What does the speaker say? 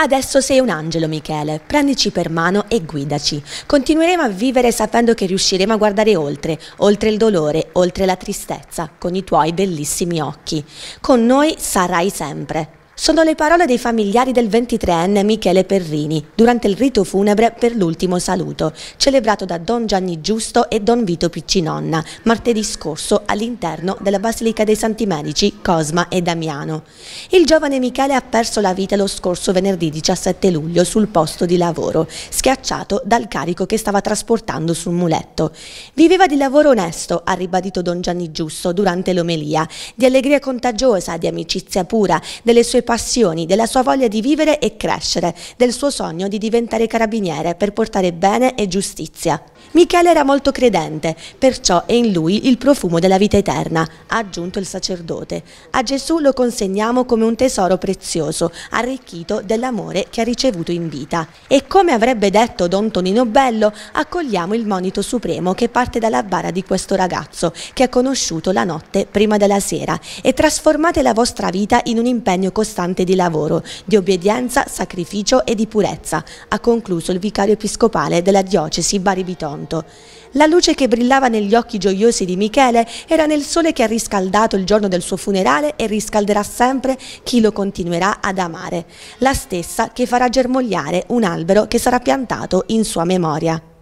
Adesso sei un angelo, Michele. Prendici per mano e guidaci. Continueremo a vivere sapendo che riusciremo a guardare oltre, oltre il dolore, oltre la tristezza, con i tuoi bellissimi occhi. Con noi sarai sempre. Sono le parole dei familiari del 23enne Michele Perrini durante il rito funebre per l'ultimo saluto, celebrato da Don Gianni Giusto e Don Vito Piccinonna, martedì scorso all'interno della Basilica dei Santi Medici, Cosma e Damiano. Il giovane Michele ha perso la vita lo scorso venerdì 17 luglio sul posto di lavoro, schiacciato dal carico che stava trasportando sul muletto. Viveva di lavoro onesto, ha ribadito Don Gianni Giusto durante l'omelia, di allegria contagiosa, di amicizia pura, delle sue passioni, della sua voglia di vivere e crescere, del suo sogno di diventare carabiniere per portare bene e giustizia. Michele era molto credente, perciò è in lui il profumo della vita eterna, ha aggiunto il sacerdote. A Gesù lo consegniamo come un tesoro prezioso, arricchito dell'amore che ha ricevuto in vita. E come avrebbe detto Don Tonino Bello, accogliamo il monito supremo che parte dalla bara di questo ragazzo che ha conosciuto la notte prima della sera e trasformate la vostra vita in un impegno costante di lavoro, di obbedienza, sacrificio e di purezza, ha concluso il vicario episcopale della diocesi Bari Bitonto spavento. La luce che brillava negli occhi gioiosi di Michele era nel sole che ha riscaldato il giorno del suo funerale e riscalderà sempre chi lo continuerà ad amare, la stessa che farà germogliare un albero che sarà piantato in sua memoria.